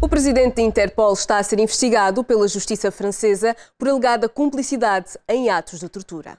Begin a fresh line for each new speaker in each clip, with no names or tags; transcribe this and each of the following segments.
O presidente da Interpol está a ser investigado pela justiça francesa por alegada cumplicidade em atos de tortura.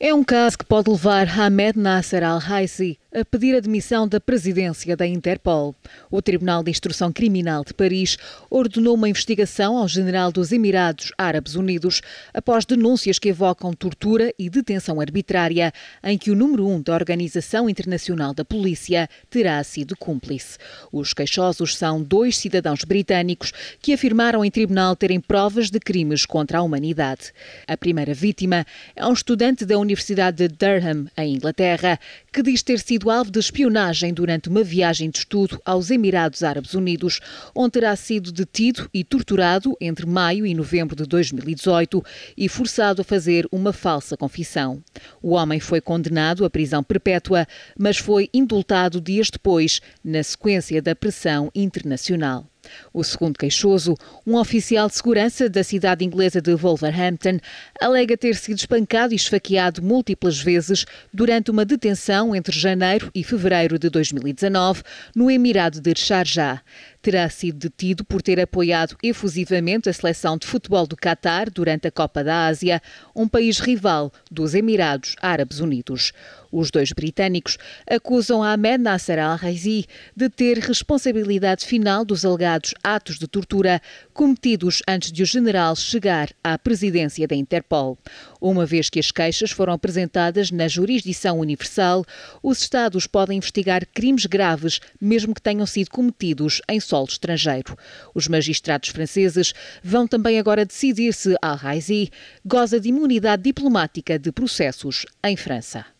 É um caso
que pode levar Ahmed Nasser al-Raisi a pedir admissão da presidência da Interpol. O Tribunal de Instrução Criminal de Paris ordenou uma investigação ao general dos Emirados Árabes Unidos após denúncias que evocam tortura e detenção arbitrária, em que o número um da Organização Internacional da Polícia terá sido cúmplice. Os queixosos são dois cidadãos britânicos que afirmaram em tribunal terem provas de crimes contra a humanidade. A primeira vítima é um estudante da Universidade de Durham, em Inglaterra, que diz ter sido sido alvo de espionagem durante uma viagem de estudo aos Emirados Árabes Unidos, onde terá sido detido e torturado entre maio e novembro de 2018 e forçado a fazer uma falsa confissão. O homem foi condenado à prisão perpétua, mas foi indultado dias depois, na sequência da pressão internacional. O segundo queixoso, um oficial de segurança da cidade inglesa de Wolverhampton, alega ter sido espancado e esfaqueado múltiplas vezes durante uma detenção entre janeiro e fevereiro de 2019 no Emirado de Sharjah terá sido detido por ter apoiado efusivamente a seleção de futebol do Catar durante a Copa da Ásia, um país rival dos Emirados Árabes Unidos. Os dois britânicos acusam Ahmed Nasser al-Raisi de ter responsabilidade final dos alegados atos de tortura cometidos antes de o general chegar à presidência da Interpol. Uma vez que as queixas foram apresentadas na jurisdição universal, os Estados podem investigar crimes graves, mesmo que tenham sido cometidos em solo estrangeiro. Os magistrados franceses vão também agora decidir se Al-Raisi goza de imunidade diplomática de processos em França.